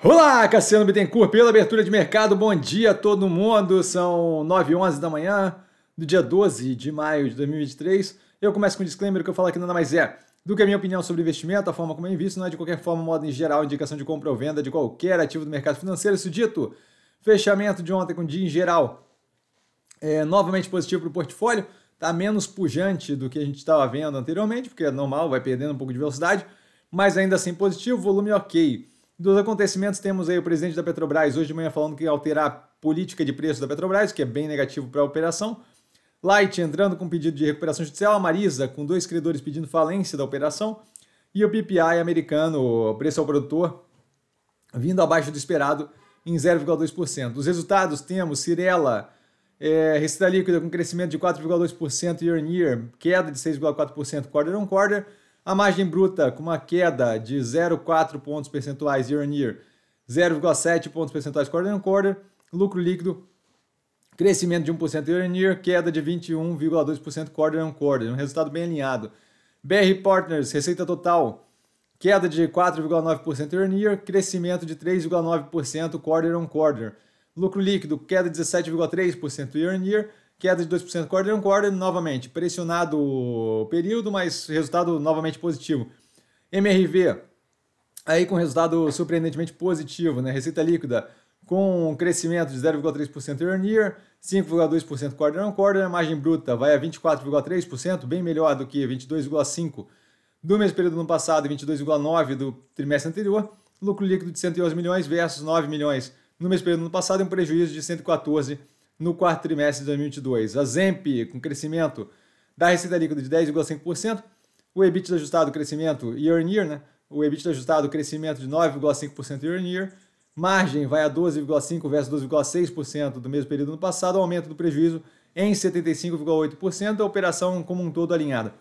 Olá, Cassiano Bittencourt, pela abertura de mercado. Bom dia a todo mundo. São 9 h 11 da manhã do dia 12 de maio de 2023. Eu começo com um disclaimer que eu falo aqui nada mais é do que a minha opinião sobre investimento, a forma como eu invisto, não é de qualquer forma, modo em geral, indicação de compra ou venda de qualquer ativo do mercado financeiro. Isso dito, fechamento de ontem com dia em geral é novamente positivo para o portfólio, está menos pujante do que a gente estava vendo anteriormente, porque é normal, vai perdendo um pouco de velocidade, mas ainda assim positivo, volume ok. Dos acontecimentos, temos aí o presidente da Petrobras hoje de manhã falando que alterar a política de preço da Petrobras, que é bem negativo para a operação. Light entrando com pedido de recuperação judicial, a Marisa com dois credores pedindo falência da operação e o PPI americano, preço ao produtor, vindo abaixo do esperado em 0,2%. Os resultados temos Cirela, é, receita líquida com crescimento de 4,2% year on year, queda de 6,4% quarter on quarter. A margem bruta com uma queda de 0,4 pontos percentuais year on year, 0,7 pontos percentuais quarter on quarter. Lucro líquido, crescimento de 1% year on year, queda de 21,2% quarter on quarter. Um resultado bem alinhado. BR Partners, receita total, queda de 4,9% year on year, crescimento de 3,9% quarter on quarter. Lucro líquido, queda de 17,3% year on year, queda de 2% quarter on quarter, novamente pressionado o período, mas resultado novamente positivo. MRV, aí com resultado surpreendentemente positivo, né? Receita líquida com um crescimento de 0,3% year on year, 5,2% quarter on quarter, margem bruta vai a 24,3%, bem melhor do que 22,5% do mesmo período do ano passado e 22,9% do trimestre anterior, lucro líquido de 111 milhões versus 9 milhões no mesmo período do ano passado e um prejuízo de 114 milhões no quarto trimestre de 2022. A Zemp, com crescimento da receita líquida de 10,5%, o EBITDA ajustado crescimento year on year, né? o EBITDA ajustado crescimento de 9,5% year on year, margem vai a 12,5% versus 12,6% do mesmo período no passado, aumento do prejuízo em 75,8%, a operação como um todo alinhada.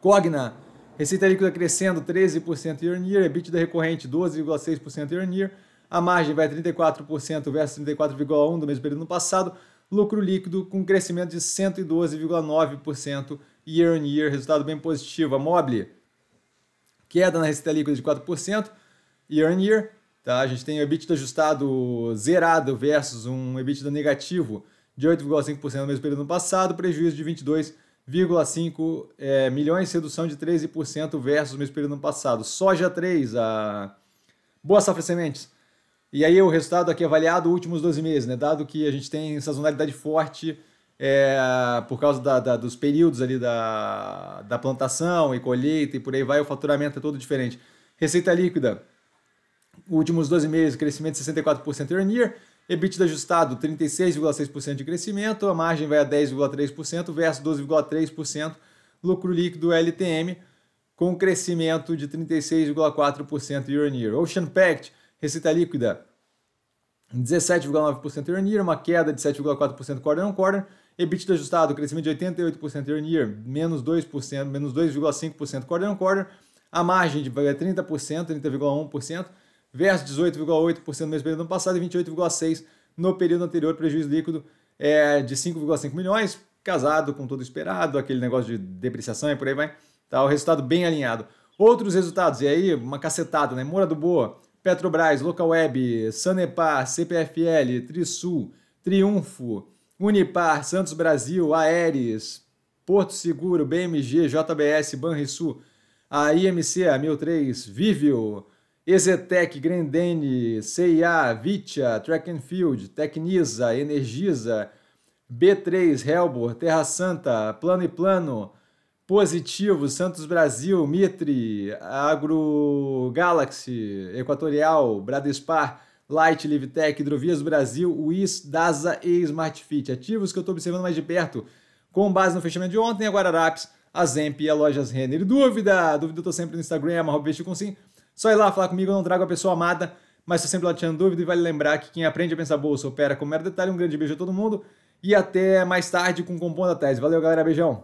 Cogna, receita líquida crescendo 13% year on year, EBITDA recorrente 12,6% year on year, a margem vai 34% versus 34,1% do mesmo período no passado, lucro líquido com crescimento de 112,9% year on year, resultado bem positivo. A Mobile, queda na receita líquida de 4% year on year, tá? a gente tem o EBITDA ajustado zerado versus um EBITDA negativo de 8,5% no mesmo período no passado, prejuízo de 22 é, milhões, redução de 13% versus o mesmo período no passado. Soja 3, a Boa Safra Sementes, e aí o resultado aqui avaliado últimos 12 meses, né? Dado que a gente tem sazonalidade forte é, por causa da, da, dos períodos ali da, da plantação e colheita e por aí vai, o faturamento é todo diferente. Receita líquida, últimos 12 meses, crescimento de 64% year on year, EBITDA ajustado 36,6% de crescimento, a margem vai a 10,3% versus 12,3%, lucro líquido LTM com crescimento de 36,4% year on year. Ocean Pact, Receita líquida 17,9% year on year, uma queda de 7,4% quarter on quarter. EBITDA ajustado, crescimento de 88% year on year, menos 2%, menos 2,5% quarter on quarter. A margem de 30%, 30,1%, versus 18,8% no mesmo período do ano passado e 28,6% no período anterior, prejuízo líquido é, de 5,5 milhões, casado com todo esperado, aquele negócio de depreciação e por aí vai. Tá, o resultado bem alinhado. Outros resultados, e aí uma cacetada, né? mora do Boa, Petrobras, Localweb, Sanepar, CPFL, Trisul, Triunfo, Unipar, Santos Brasil, Aeres, Porto Seguro, BMG, JBS, Banrisul, a IMC, a 1003, Vivio, Exetec, Grendene, CIA, Vitia, Track and Field, Tecnisa, Energisa, B3, Helbor, Terra Santa, Plano e Plano, Positivo, Santos Brasil, Mitre, Agro Galaxy, Equatorial, Bradespar, Light, Livitec, Hidrovias Brasil, WIS, DASA e SmartFit. Ativos que eu estou observando mais de perto, com base no fechamento de ontem, a Guararapes, a Zemp e a Lojas Renner. E dúvida? Dúvida eu estou sempre no Instagram, sim. Só ir lá falar comigo, eu não trago a pessoa amada, mas estou sempre lá tirando dúvida e vale lembrar que quem aprende a pensar bolsa opera com mero detalhe. Um grande beijo a todo mundo e até mais tarde com o Compondo da Tese. Valeu, galera. Beijão.